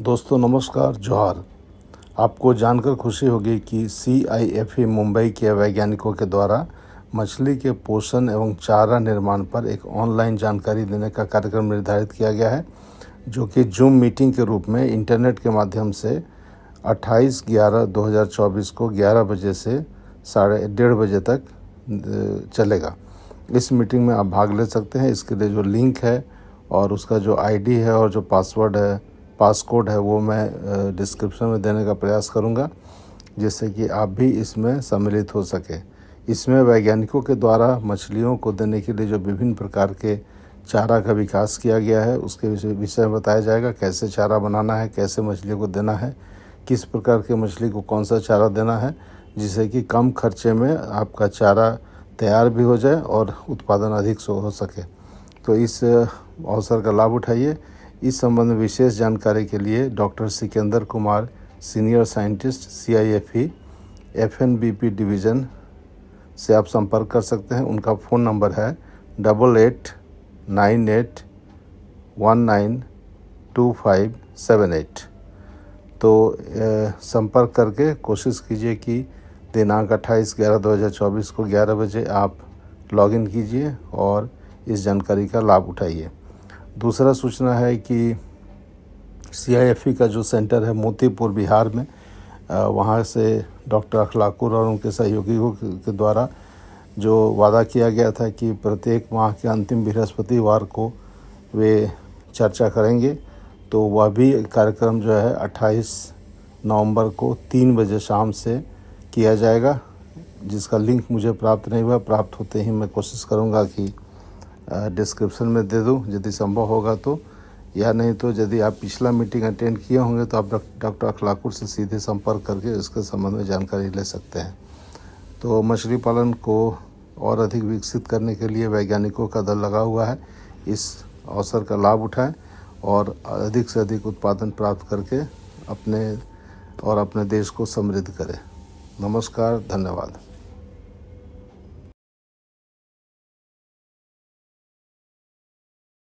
दोस्तों नमस्कार जोहार आपको जानकर खुशी होगी कि सी आई एफ ई मुंबई के वैज्ञानिकों के द्वारा मछली के पोषण एवं चारा निर्माण पर एक ऑनलाइन जानकारी देने का कार्यक्रम निर्धारित किया गया है जो कि जूम मीटिंग के रूप में इंटरनेट के माध्यम से 28 ग्यारह 2024 को 11 बजे से साढ़े डेढ़ बजे तक चलेगा इस मीटिंग में आप भाग ले सकते हैं इसके लिए जो लिंक है और उसका जो आईडी है और जो पासवर्ड है पासकोड है वो मैं डिस्क्रिप्शन में देने का प्रयास करूँगा जिससे कि आप भी इसमें सम्मिलित हो सके इसमें वैज्ञानिकों के द्वारा मछलियों को देने के लिए जो विभिन्न प्रकार के चारा का विकास किया गया है उसके विषय में बताया जाएगा कैसे चारा बनाना है कैसे मछलियों को देना है किस प्रकार के मछली को कौन सा चारा देना है जिससे कि कम खर्चे में आपका चारा तैयार भी हो जाए और उत्पादन अधिक हो सके तो इस अवसर का लाभ उठाइए इस संबंध में विशेष जानकारी के लिए doctor Sikandar Kumar senior scientist C I F E e, F N B P division से आप संपर्क कर सकते हैं उनका फ़ोन नंबर है double eight nine eight one nine two five seven eight तो संपर्क करके कोशिश कीजिए कि दिनांक अट्ठाईस ग्यारह दो हज़ार चौबीस को ग्यारह बजे आप लॉगिन कीजिए और इस जानकारी का लाभ उठाइए दूसरा सूचना है कि सी e का जो सेंटर है मोतीपुर बिहार में वहाँ से डॉक्टर अखलाकुर और उनके सहयोगियों के द्वारा जो वादा किया गया था कि प्रत्येक माह के अंतिम बृहस्पतिवार को वे चर्चा करेंगे तो वह भी कार्यक्रम जो है 28 नवंबर को तीन बजे शाम से किया जाएगा जिसका लिंक मुझे प्राप्त नहीं हुआ प्राप्त होते ही मैं कोशिश करूँगा कि डिस्क्रिप्शन में दे दूँ यदि संभव होगा तो या नहीं तो यदि आप पिछला मीटिंग अटेंड किए होंगे तो आप डॉक्टर अखलाकुर से सीधे संपर्क करके इसके संबंध में जानकारी ले सकते हैं तो मछली पालन को और अधिक विकसित करने के लिए वैज्ञानिकों का दल लगा हुआ है इस अवसर का लाभ उठाएं और अधिक से अधिक उत्पादन प्राप्त करके अपने और अपने देश को समृद्ध करें नमस्कार धन्यवाद